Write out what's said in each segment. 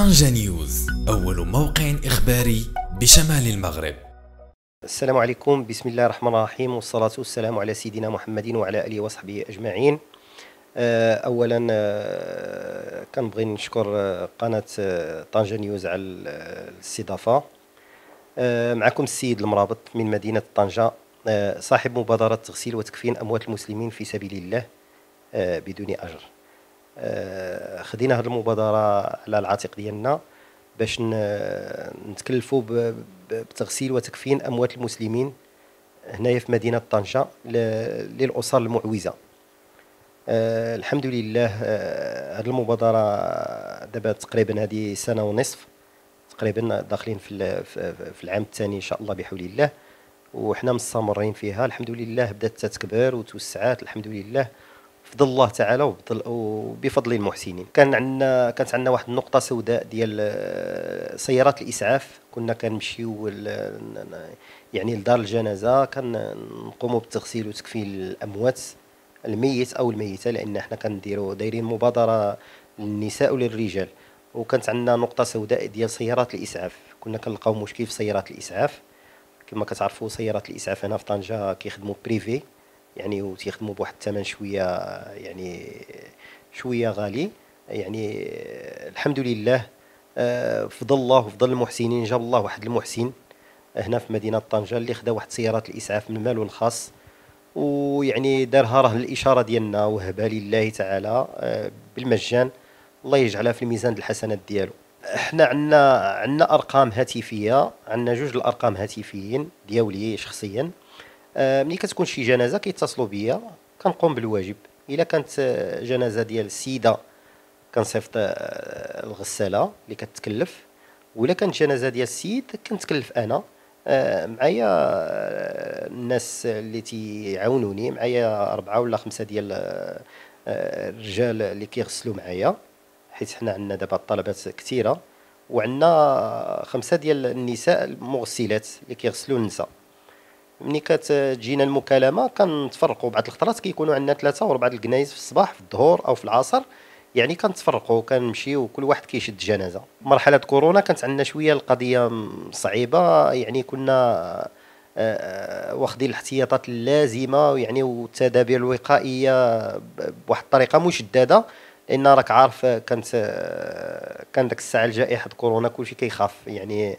طنجة نيوز أول موقع إخباري بشمال المغرب السلام عليكم بسم الله الرحمن الرحيم والصلاة والسلام على سيدنا محمد وعلى آله وصحبه أجمعين آه، أولا آه، كنبغي نشكر آه، قناة طنجة نيوز على الاستضافة معكم السيد المرابط من مدينة طنجة صاحب مبادرة تغسيل وتكفين أموات المسلمين في سبيل الله بدون أجر آه، خدينا هذه المبادره على العاتق ديالنا باش نتكلفوا بتغسيل وتكفين اموات المسلمين هنايا في مدينه طنجه للاسر المعوزه آه، الحمد لله هذه آه، المبادره دابا تقريبا هذه سنه ونصف تقريبا داخلين في في العام الثاني ان شاء الله بحول الله وحنا مستمرين فيها الحمد لله بدات تتكبر وتوسعات الحمد لله بفضل الله تعالى وبفضل وبفضل المحسنين كان عندنا كانت عندنا واحد النقطه سوداء ديال آه، سيارات الاسعاف كنا كنمشيو يعني لدار الجنازه كنقوموا بالتغسيل وتكفين الاموات الميت او الميته لان احنا كنديروا دايرين مبادره للنساء وللرجال وكانت عندنا نقطه سوداء ديال سيارات الاسعاف كنا كنلقاو مشكل في سيارات الاسعاف كما كتعرفوا سيارات الاسعاف هنا في طنجه كيخدموا بريفي يعني وتيخدموا بواحد الثمن شويه يعني شويه غالي يعني الحمد لله آه، فضل الله وفضل المحسنين جاب الله واحد المحسن هنا في مدينه طنجه اللي خدا واحد سيارات الاسعاف من ماله الخاص ويعني دارها راه الاشاره ديالنا وهبها لله تعالى آه، بالمجان الله يجعلها في الميزان الحسنات ديالو احنا عندنا عندنا ارقام هاتفيه عندنا جوج الارقام هاتفيين دياولي شخصيا آه، ملي كتكون شي جنازه كيتصلوا بيا كنقوم بالواجب الا كانت آه، جنازه ديال السيده كنصيفط آه، الغساله اللي كتكلف ولا كانت جنازه ديال السيد كنتكلف انا معايا الناس اللي تيعاونوني معايا اربعه ولا خمسه ديال الرجال اللي كيغسلوا معايا حيت حنا عندنا دابا الطلبات كثيره وعندنا خمسه ديال النساء المغسلات اللي كيغسلوا النساء ملي كتجينا المكالمه كنتفرقوا بعض الخطرات كيكونوا عندنا ثلاثه وربعه الكنايز في الصباح في الظهر او في العصر يعني كنتفرقوا كنمشيو كل واحد كيشد جنازه مرحله كورونا كانت عندنا شويه القضيه صعيبه يعني كنا آه، آه، واخدين الاحتياطات اللازمه يعني والتدابير الوقائيه بواحد الطريقه مشدده لان راك عارف آه، كانت كان ديك الساعه الجائحه كورونا كلشي كيخاف يعني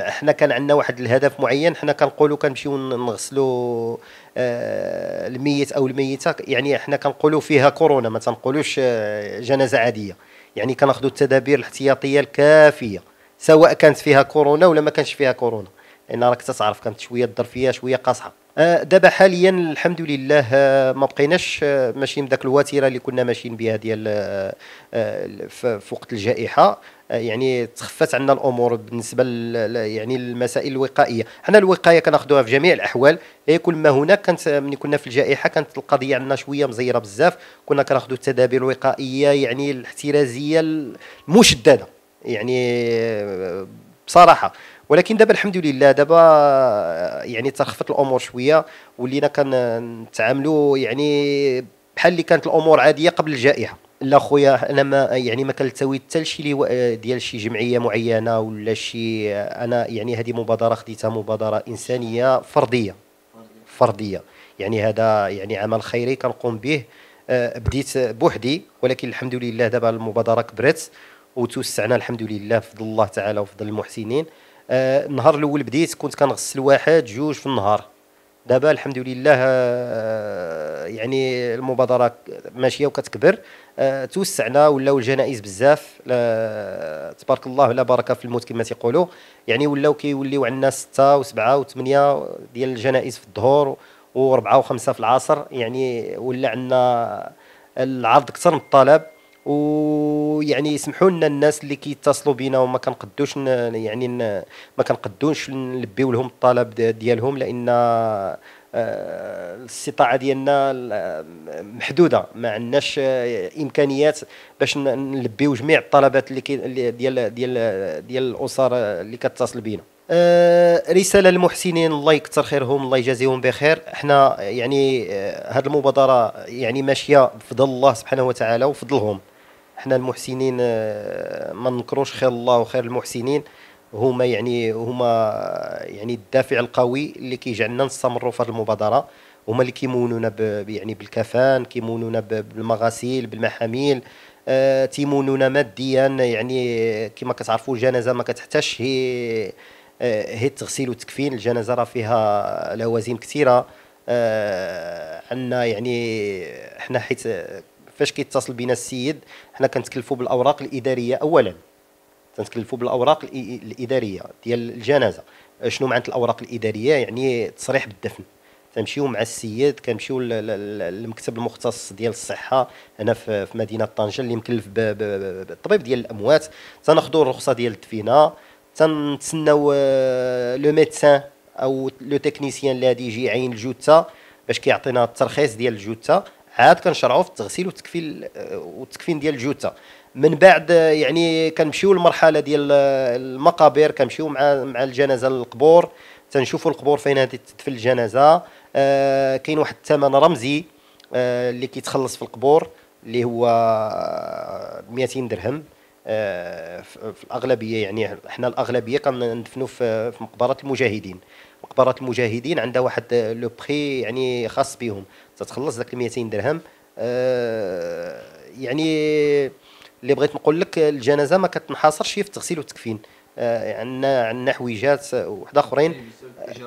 حنا كان عندنا واحد الهدف معين حنا كنقولوا كنمشيو نغسلوا آه، الميت او الميته يعني حنا كنقولوا فيها كورونا ما تنقولوش آه، جنازه عاديه يعني كناخذوا التدابير الاحتياطيه الكافيه سواء كانت فيها كورونا ولا ما كانش فيها كورونا لان راك تتعرف كانت شويه الظرفيه شويه قاصحه آه، دابا حاليا الحمد لله آه، ما بقيناش آه، ماشيين بذاك الوتيره اللي كنا ماشيين بها ديال في وقت الجائحه يعني تخفت عنا الامور بالنسبه يعني المسائل الوقائيه حنا الوقايه كناخذوها في جميع الاحوال اي كل ما هناك كانت ملي كنا في الجائحه كانت القضيه عندنا شويه مزيره بزاف كنا كناخذوا التدابير الوقائيه يعني الاحترازيه المشدده يعني بصراحه ولكن دابا الحمد لله دابا يعني ترخفت الامور شويه ولينا كنتعاملوا يعني بحال اللي كانت الامور عاديه قبل الجائحه لا خويا انا ما يعني ما كنلتوي حتى لشي ديال شي جمعيه معينه ولا شي انا يعني هذه مبادره خديتها مبادره انسانيه فرديه فرديه يعني هذا يعني عمل خيري كنقوم به آه، بديت بوحدي ولكن الحمد لله دابا المبادره كبرت وتوسعنا الحمد لله فضل الله تعالى وفضل المحسنين آه، النهار الاول بديت كنت كنغسل واحد جوج في النهار دابا الحمد لله آه، يعني المبادره ماشيه وكتكبر آه، توسعنا ولاو الجنائز بزاف تبارك الله لا بركه في الموت كما تيقولوا يعني ولاو كيوليو عندنا سته وسبعه وثمانيه ديال الجنائز في الظهور واربعه وخمسه في العصر يعني ولا عندنا العرض اكثر من الطلب ويعني يسمحوا لنا الناس اللي كيتصلوا بينا وما كنقدوش يعني ما كنقدوش نلبيو لهم الطلب ديالهم لان آه، الاستطاعه ديالنا آه، محدوده ما عندناش آه، امكانيات باش نلبيو جميع الطلبات اللي ديال ديال ديال الاسر اللي كتصل بينا رساله للمحسنين الله يكثر خيرهم الله يجازيهم بخير احنا يعني هذه المبادره يعني ماشيه بفضل الله سبحانه وتعالى وفضلهم احنا المحسنين آه، ما ننكروش خير الله وخير المحسنين هما يعني هما يعني الدافع القوي اللي كيجعلنا نستمروا في المبادره هما اللي كيمونونا يعني بالكفان كيمونونا بالمغاسيل بالمحاميل آه تيمونونا ماديا يعني كما كتعرفوا الجنازه ما كتحتاجش هي آه هي التغسيل والتكفين الجنازه راه فيها لوازم كثيره آه عندنا يعني حنا حيت فاش كيتصل بنا السيد حنا كنتكلفوا بالاوراق الاداريه اولا كنتكلفوا بالاوراق الاداريه ديال الجنازه شنو معنات الاوراق الاداريه يعني تصريح بالدفن تمشيو مع السيد كنمشيو للمكتب المختص ديال الصحه هنا في مدينه طنجه اللي مكلف بالطبيب ديال الاموات تناخذوا الرخصه ديال الدفينه تنتسناو آه، لو ميدسان او لو تكنيسيان اللي غادي يجي يعين الجثه باش كيعطينا الترخيص ديال الجثه عاد كنشرعوا في التغسيل والتكفيل والتكفين ديال الجثه من بعد يعني كنمشيو للمرحله ديال المقابر كنمشيو مع مع الجنازه للقبور تنشوفوا القبور فين غادي تدفن الجنازه آه كاين واحد الثمن رمزي آه اللي كيتخلص في القبور اللي هو 200 درهم آه في الاغلبيه يعني احنا الاغلبيه كندفنوا في مقبره المجاهدين مقبره المجاهدين عندها واحد آه، لو بخي يعني خاص بهم تتخلص ذاك ال 200 درهم آه، يعني اللي بغيت نقول لك الجنازه ما كتنحصرش في التغسيل والتكفين آه، عندنا عندنا حويجات واحد اخرين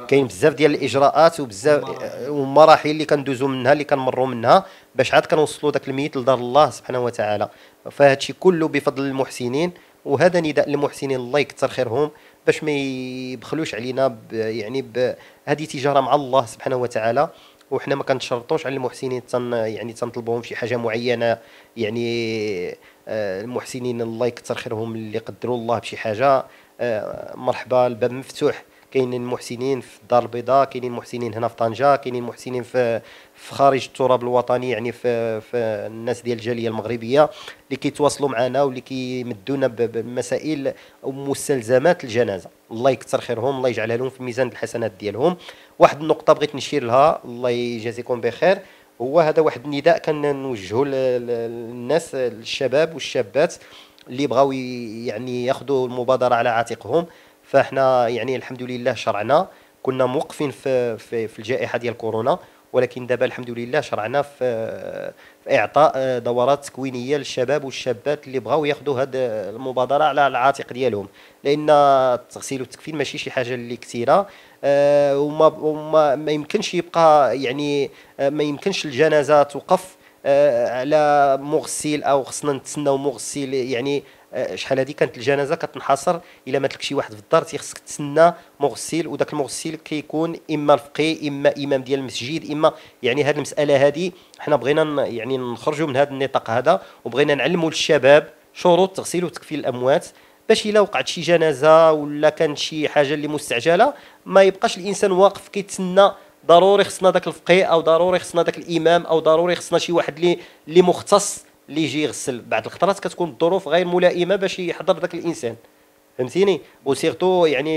كاين بزاف ديال الاجراءات وبزاف والمراحل اللي كندوزو منها اللي كنمروا منها باش عاد كنوصلوا ذاك الميت لدار الله سبحانه وتعالى فهادشي كله بفضل المحسنين وهذا نداء للمحسنين الله يكثر خيرهم باش ما يبخلوش علينا يعني بهذه تجاره مع الله سبحانه وتعالى وحنا ما كنتشرطوش على المحسنين تن يعني تنطلبوهم شي حاجه معينه يعني آه، المحسنين الله يكثر خيرهم اللي قدروا الله بشي حاجه آه، مرحبا الباب مفتوح كاينين محسنين في الدار البيضاء كاينين محسنين هنا في طنجه كاينين محسنين في في خارج التراب الوطني يعني في, في الناس ديال الجاليه المغربيه اللي كيتواصلوا معنا واللي كيمدونا بمسائل ومستلزمات الجنازه الله يكثر خيرهم الله يجعلها لهم في ميزان الحسنات ديالهم واحد النقطه بغيت نشير لها الله يجازيكم بخير هو هذا واحد النداء كنوجهوا للناس الشباب والشابات اللي بغاو يعني ياخذوا المبادره على عاتقهم فاحنا يعني الحمد لله شرعنا كنا موقفين في في, في الجائحه ديال كورونا ولكن دابا الحمد لله شرعنا في, في اعطاء آه، دورات تكوينيه للشباب والشابات اللي بغاو ياخذوا هذه آه، المبادره على العاتق ديالهم لان التغسيل والتكفين ماشي شي حاجه اللي كثيره آه، وما, وما ما يمكنش يبقى يعني ما يمكنش الجنازه توقف على مغسل او خصنا نتسناو مغسل يعني آه، شحال هذه كانت الجنازه كتنحصر الا ما شي واحد في الدار تيخصك تسنى مغسل وذاك المغسل كيكون اما الفقيه اما امام ديال المسجد اما يعني هذه المساله هذه حنا بغينا يعني نخرجوا من هذا النطاق هذا وبغينا نعلموا للشباب شروط تغسيل وتكفيل الاموات باش الا وقعت شي جنازه ولا كان شي حاجه اللي مستعجله ما يبقاش الانسان واقف كيتسنى ضروري خصنا ذاك الفقيه او ضروري خصنا ذاك الامام او ضروري خصنا شي واحد اللي اللي مختص اللي يجي يغسل بعض الخطرات كتكون الظروف غير ملائمه باش يحضر ذاك الانسان فهمتيني وسيرتو يعني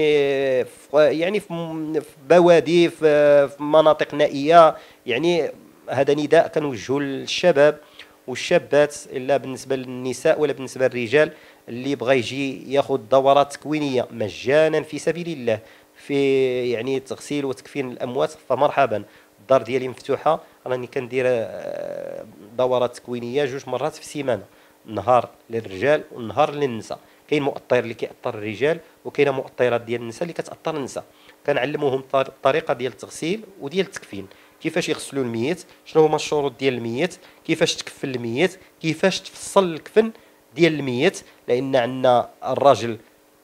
في يعني في بوادي في مناطق نائيه يعني هذا نداء كنوجهو للشباب والشابات الا بالنسبه للنساء ولا بالنسبه للرجال اللي بغى يجي ياخذ دورات تكوينيه مجانا في سبيل الله في يعني تغسيل وتكفين الاموات فمرحبا الدار ديالي مفتوحه راني كندير آه، دورات تكوينيه جوج مرات في السيمانه نهار للرجال ونهار للنساء كاين مؤطر اللي كيأطر الرجال وكاين مؤطرات ديال النساء اللي كتأطر النساء كنعلموهم الطريقه ديال التغسيل وديال التكفين كيفاش يغسلوا الميت شنو هما الشروط ديال الميت كيفاش تكفل الميت كيفاش تفصل الكفن ديال الميت لان عندنا الراجل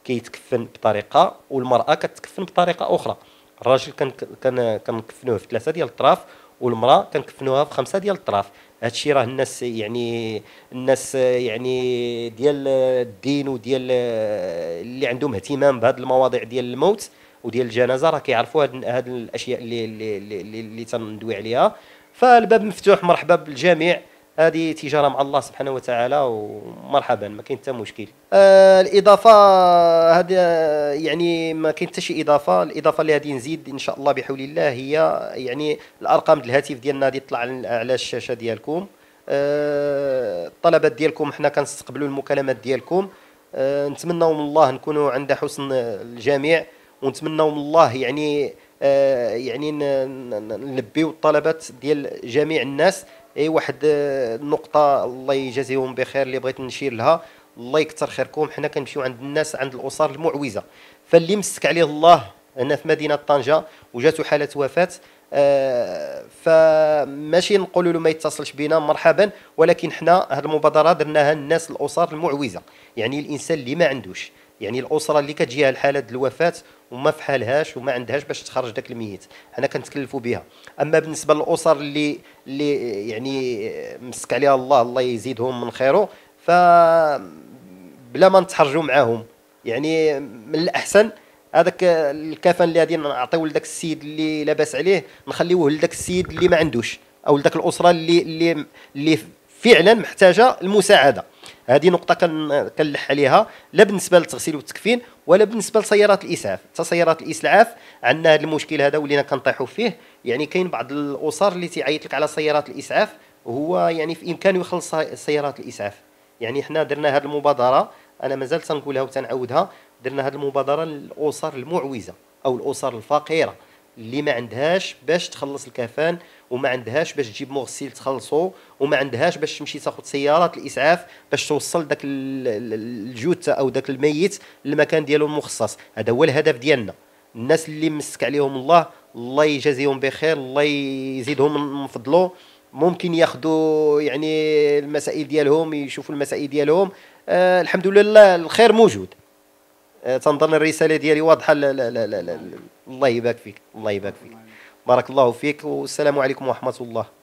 كيتكفن بطريقه والمراه كتكفن بطريقه اخرى الراجل كنكفنوه في ثلاثه ديال الاطراف والمراه كنكفنوها في خمسه ديال الطراف هادشي راه الناس يعني الناس يعني ديال الدين وديال اللي عندهم اهتمام بهاد المواضيع ديال الموت وديال الجنازه راه كيعرفوا هاد, هاد الاشياء اللي اللي اللي, اللي تندوي عليها فالباب مفتوح مرحبا بالجميع هذه تجاره مع الله سبحانه وتعالى ومرحبا ما كاين حتى مشكل آه الاضافه هذا يعني ما كاين حتى شي اضافه الاضافه اللي غادي نزيد ان شاء الله بحول الله هي يعني الارقام ديال الهاتف ديالنا غادي تطلع على الشاشه ديالكم آه الطلبات ديالكم حنا كنستقبلوا المكالمات ديالكم آه نتمنوا من الله نكونوا عند حسن الجميع ونتمنوا من الله يعني آه يعني نلبيو الطلبات ديال جميع الناس اي واحد آه، النقطه الله يجازيهم بخير اللي بغيت نشير لها الله يكثر خيركم حنا كنمشيو عند الناس عند الاسر المعوزه فاللي مسك عليه الله هنا في مدينه طنجه وجاتو حاله وفاه آه فماشي نقولوا له ما يتصلش بنا مرحبا ولكن حنا هذه المبادره درناها الناس الاسر المعوزه يعني الانسان اللي ما عندوش يعني الاسره اللي كتجيها الحاله الوفاه وما في حالهاش وما عندهاش باش تخرج داك الميت حنا كنتكلفوا بها اما بالنسبه للاسر اللي اللي يعني مسك عليها الله الله يزيدهم من خيره ف بلا ما نتحرجوا معاهم يعني من الاحسن هذاك الكفن اللي غادي نعطيو لذاك السيد اللي لاباس عليه نخليوه لذاك السيد اللي ما عندوش او لذاك الاسره اللي اللي اللي فعلا محتاجه المساعده هذه نقطه كنلح عليها لا بالنسبه للتغسيل والتكفين ولا بالنسبه لسيارات الاسعاف حتى سيارات الاسعاف عندنا هذا المشكل هذا ولينا كنطيحوا فيه يعني كاين بعض الاسر اللي تيعيط لك على سيارات الاسعاف وهو يعني في امكانه يخلص سيارات الاسعاف يعني حنا درنا هذه المبادره انا مازال تنقولها وتنعاودها درنا هذه المبادره للاسر المعوزه او الاسر الفقيره اللي ما عندهاش باش تخلص الكفان وما عندهاش باش تجيب مغسل تخلصو وما عندهاش باش تمشي تاخذ سيارات الاسعاف باش توصل داك الجثه او داك الميت للمكان ديالو المخصص هذا هو الهدف ديالنا الناس اللي مسك عليهم الله الله يجازيهم بخير الله يزيدهم من فضله ممكن ياخذوا يعني المسائل ديالهم يشوفوا المسائل ديالهم آه الحمد لله الخير موجود آه تنظن الرساله ديالي واضحه لا لا لا لا, لا, لا الله يبارك فيك الله يبارك فيك بارك الله فيك والسلام عليكم ورحمه الله